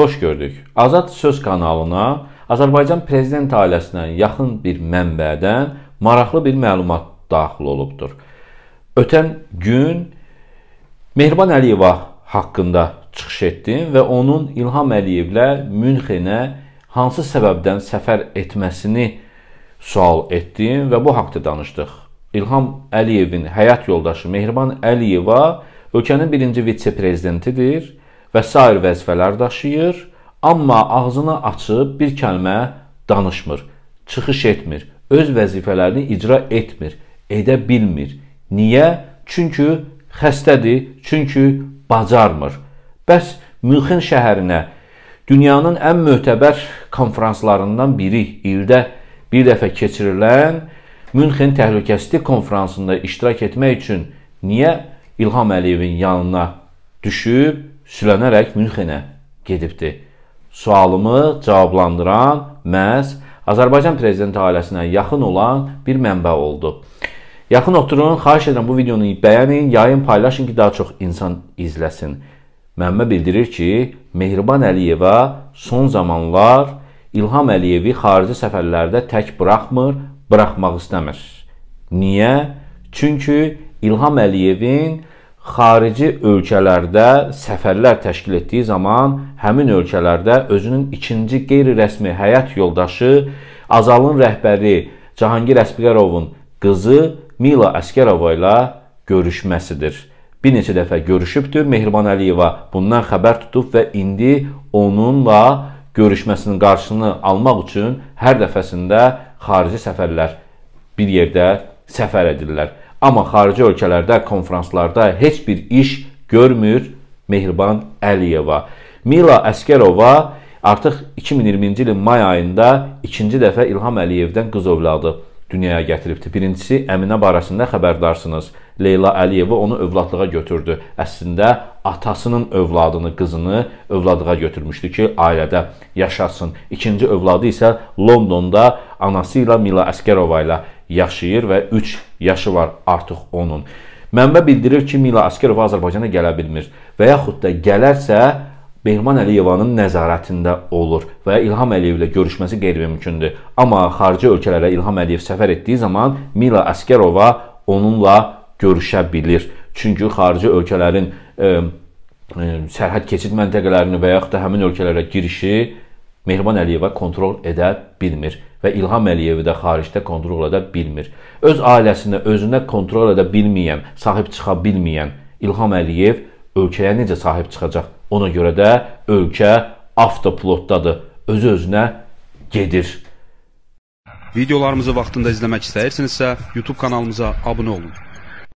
Xoş gördük. Azad Söz kanalına Azərbaycan Prezident ailəsindən yaxın bir mənbədən maraqlı bir məlumat daxil olubdur. Ötən gün Mehriban Əliyeva haqqında çıxış etdim və onun İlham Əliyevlə Münxenə hansı səbəbdən səfər etməsini sual etdim və bu haqqda danışdıq. İlham Əliyevin həyat yoldaşı Mehriban Əliyeva ölkənin birinci vitse-prezidentidir və s. vəzifələr daşıyır, amma ağzını açıb bir kəlmə danışmır, çıxış etmir, öz vəzifələrini icra etmir, edə bilmir. Niyə? Çünki xəstədir, çünki bacarmır. Bəs Münxen şəhərinə dünyanın ən mötəbər konfranslarından biri ildə bir dəfə keçirilən Münxen Təhlükəsizlik Konfransında iştirak etmək üçün niyə İlham Əliyevin yanına düşüb sülənərək Münxenə gedibdi. Sualımı cavablandıran məhz Azərbaycan prezidenti ailəsinə yaxın olan bir mənbə oldu. Yaxın oturun, xahiş edirəm bu videonu bəyənin, yayın, paylaşın ki, daha çox insan izləsin. Mənbə bildirir ki, Mehriban Əliyevə son zamanlar İlham Əliyevi xarici səfərlərdə tək buraxmır, buraxmaq istəmir. Niyə? Çünki İlham Əliyevin xarici ölkələrdə səfərlər təşkil etdiyi zaman həmin ölkələrdə özünün ikinci qeyri-rəsmi həyat yoldaşı Azalın rəhbəri Cahangir Əsbiqərovun qızı Mila Əskərova ilə görüşməsidir. Bir neçə dəfə görüşübdür. Mehriban Əliyeva bundan xəbər tutub və indi onunla görüşməsinin qarşısını almaq üçün hər dəfəsində xarici səfərlər bir yerdə səfər edirlər. Amma xarici ölkələrdə, konfranslarda heç bir iş görmür Mehriban Əliyeva. Mila Əskərova artıq 2020-ci ilin may ayında ikinci dəfə İlham Əliyevdən qız övladı dünyaya gətiribdi. Birincisi Əminə barəsində xəbərdarsınız. Leyla Əliyeva onu övladlığa götürdü. Əslində atasının övladını, qızını övladlığa götürmüşdü ki, ailədə yaşasın. İkinci övladı isə Londonda anası ilə Mila Əskərova ilə yaşayır və 3 yaşı var artıq onun. Mənbə bildirir ki, Mila Əsgərova Azərbaycana gələ bilmir və yaxud da gələrsə Behman Əliyevanın nəzarətində olur və İlham Əliyev ilə görüşməsi qeyri-mümkündür. Amma xarici ölkələrə İlham Əliyev səfər etdiyi zaman Mila Əsgərova onunla görüşə bilir. Çünki xarici ölkələrin ə, ə, sərhəd keçid məntəqələrini və yaxud da həmin ölkələrə girişi Mehriban Əliyevə kontrol edə bilmir və İlham Əliyevi də xaricdə kontrol edə bilmir. Öz ailəsinə, özünə kontrol edə bilməyən, sahib çıxa bilməyən İlham Əliyev ölkəyə necə sahib çıxacaq? Ona görə də ölkə avtoplotdadır. Özü-özünə gedir. Videolarımızı vaxtında izləmək istəyirsinizsə, YouTube kanalımıza abunə olun.